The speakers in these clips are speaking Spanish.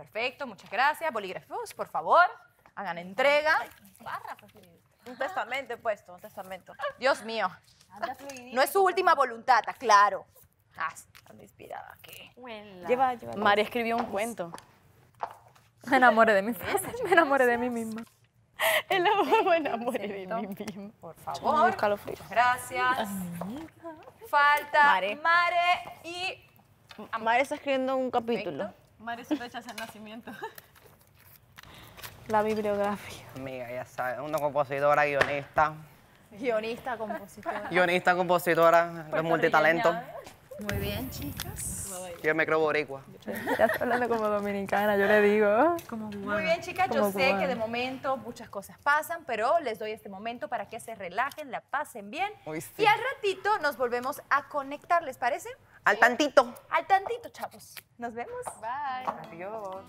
Perfecto, muchas gracias. Bolígrafos, por favor, hagan entrega. Un testamento he puesto, un testamento. Dios mío. Ah, no es su última voluntad, claro. Ah, inspirada aquí. escribió un cuento. Me enamoré de mí misma. Me enamoré de mí misma. me enamoré de mí misma. Por favor. Gracias. Falta Mare y... Mare está escribiendo un capítulo varias fechas de nacimiento. La bibliografía. Amiga, ya sabes, una compositora, guionista. Guionista, compositora. Guionista, compositora, los multitalentos. Muy bien, chicas. Yo me creo boricua. Ya está hablando como dominicana, yo le digo. Como Muy bien, chicas, yo sé que de momento muchas cosas pasan, pero les doy este momento para que se relajen, la pasen bien. Y al ratito nos volvemos a conectar, ¿les parece? Al tantito. Al tantito, chavos. Nos vemos. Bye. Adiós.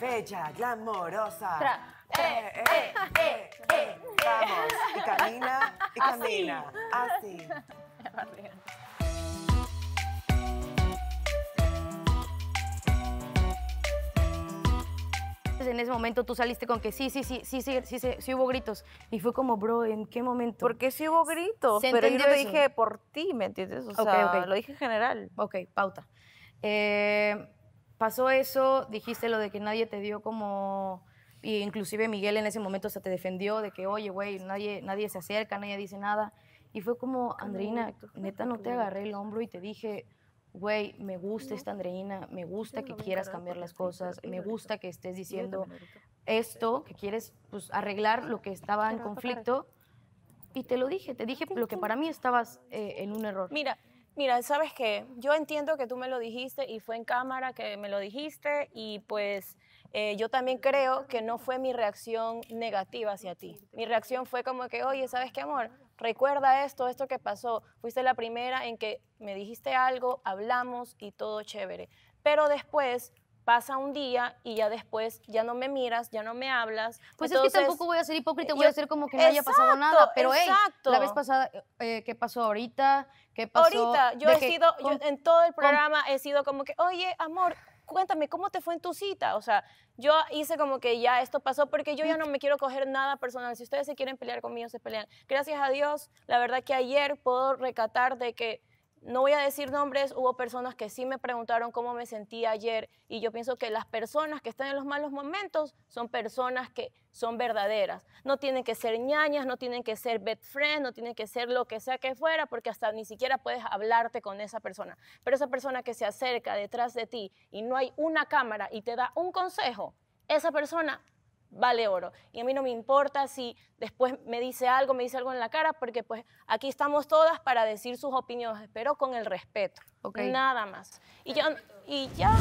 Bella, glamorosa. Tra. Eh eh eh, eh, eh, eh, Vamos. Y camina, y camina. Así. Pues, en ese momento tú saliste con que sí, sí, sí, sí, sí, sí, sí, hubo gritos. Y fue como, bro, ¿en qué momento? ¿Por qué sí hubo gritos, pero yo lo dije por ti, ¿me entiendes? O sea, lo dije en general. Ok, pauta. Eh, pasó eso, dijiste lo de que nadie te dio como... Y inclusive Miguel en ese momento se te defendió de que, oye, güey, nadie, nadie se acerca, nadie dice nada. Y fue como, Andrina, neta, no te agarré el hombro y te dije, güey, me gusta esta Andreina, me gusta que quieras cambiar las cosas, me gusta que estés diciendo esto, que quieres pues, arreglar lo que estaba en conflicto. Y te lo dije, te dije lo que para mí estabas eh, en un error. Mira, mira, sabes que yo entiendo que tú me lo dijiste y fue en cámara que me lo dijiste y pues eh, yo también creo que no fue mi reacción negativa hacia ti. Mi reacción fue como que, oye, ¿sabes qué, amor? recuerda esto, esto que pasó, fuiste la primera en que me dijiste algo, hablamos y todo chévere. Pero después pasa un día y ya después ya no me miras, ya no me hablas. Pues es que tampoco voy a ser hipócrita, eh, voy a ser como que no haya pasado nada, pero hey, la vez pasada, eh, eh, ¿qué pasó ahorita? ¿Qué pasó? Ahorita, yo he sido, en todo el programa he sido como que, oye, amor, cuéntame, ¿cómo te fue en tu cita? O sea, yo hice como que ya esto pasó porque yo ya no me quiero coger nada personal. Si ustedes se quieren pelear conmigo, se pelean. Gracias a Dios, la verdad que ayer puedo recatar de que no voy a decir nombres, hubo personas que sí me preguntaron cómo me sentí ayer y yo pienso que las personas que están en los malos momentos son personas que son verdaderas. No tienen que ser ñañas, no tienen que ser best friend, no tienen que ser lo que sea que fuera, porque hasta ni siquiera puedes hablarte con esa persona. Pero esa persona que se acerca detrás de ti y no hay una cámara y te da un consejo, esa persona vale oro. Y a mí no me importa si después me dice algo, me dice algo en la cara, porque pues aquí estamos todas para decir sus opiniones, pero con el respeto. Nada más. Y, y ya...